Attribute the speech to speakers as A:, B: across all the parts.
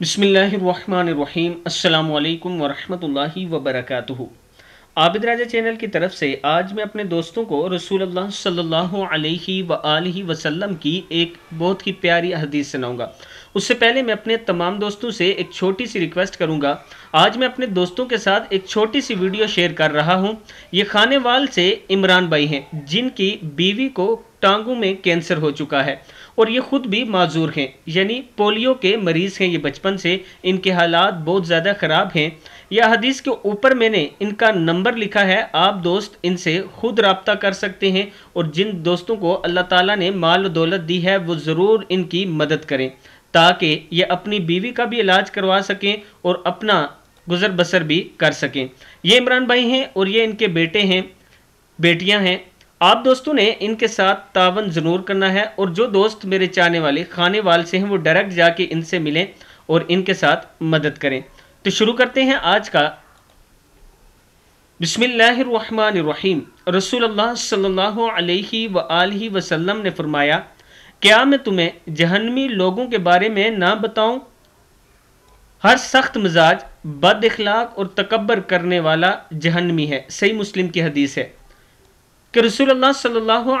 A: बिसमीम् अल्लाम वरहमतुल्लाहि वबरकातुहु आबिद राजा चैनल की तरफ से आज मैं अपने दोस्तों को रसूल अल्लाह सल्लल्लाहु अलैहि वसल्लम की एक बहुत ही प्यारी हदीस सुनाऊंगा उससे पहले मैं अपने तमाम दोस्तों से एक छोटी सी रिक्वेस्ट करूंगा आज मैं अपने दोस्तों के साथ एक छोटी सी वीडियो शेयर कर रहा हूं ये खानेवाल से इमरान भाई हैं जिनकी बीवी को टांगों में कैंसर हो चुका है और ये खुद भी माजूर हैं यानी पोलियो के मरीज़ हैं ये बचपन से इनके हालात बहुत ज़्यादा ख़राब हैं यह हदीस के ऊपर मैंने इनका नंबर लिखा है आप दोस्त इनसे खुद रबता कर सकते हैं और जिन दोस्तों को अल्लाह ताला ने माल दौलत दी है वो ज़रूर इनकी मदद करें ताकि ये अपनी बीवी का भी इलाज करवा सकें और अपना गुजर बसर भी कर सकें ये इमरान भाई हैं और ये इनके बेटे हैं बेटियां हैं आप दोस्तों ने इनके साथ तावन ज़रूर करना है और जो दोस्त मेरे चाहने वाले खाने वाल से हैं वो डायरेक्ट जाके इनसे मिलें और इनके साथ मदद करें तो शुरू करते हैं आज का बसमिल्लर रसूल सल्लल्लाहु अलैहि वसल्लम ने फरमाया क्या मैं तुम्हें जहनमी लोगों के बारे में ना बताऊं हर सख्त मिजाज बद अखलाक और तकबर करने वाला जहनमी है सही मुस्लिम की हदीस है कि रसूल सल्लल्लाहु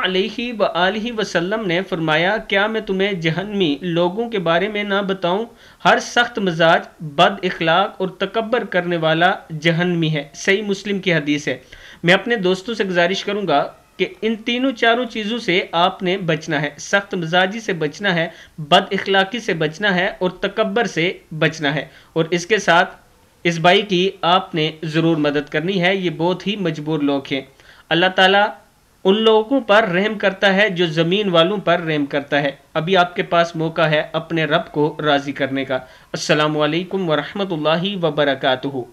A: वसल्लम ने फरमाया क्या मैं तुम्हें जहनमी लोगों के बारे में ना बताऊं हर सख्त मिजाज बद अखलाक और तकबर करने वाला जहनमी है सही मुस्लिम की हदीस है मैं अपने दोस्तों से गुजारिश करूँगा कि इन तीनों चारों चीज़ों से आपने बचना है सख्त मिजाजी से बचना है बद अखलाक़ी से बचना है और तकबर से बचना है और इसके साथ इस भाई की आपने ज़रूर मदद करनी है ये बहुत ही मजबूर लोग हैं अल्लाह ताला उन लोगों पर रहम करता है जो ज़मीन वालों पर रहम करता है अभी आपके पास मौका है अपने रब को राज़ी करने का असलकम वरहमल वबरकू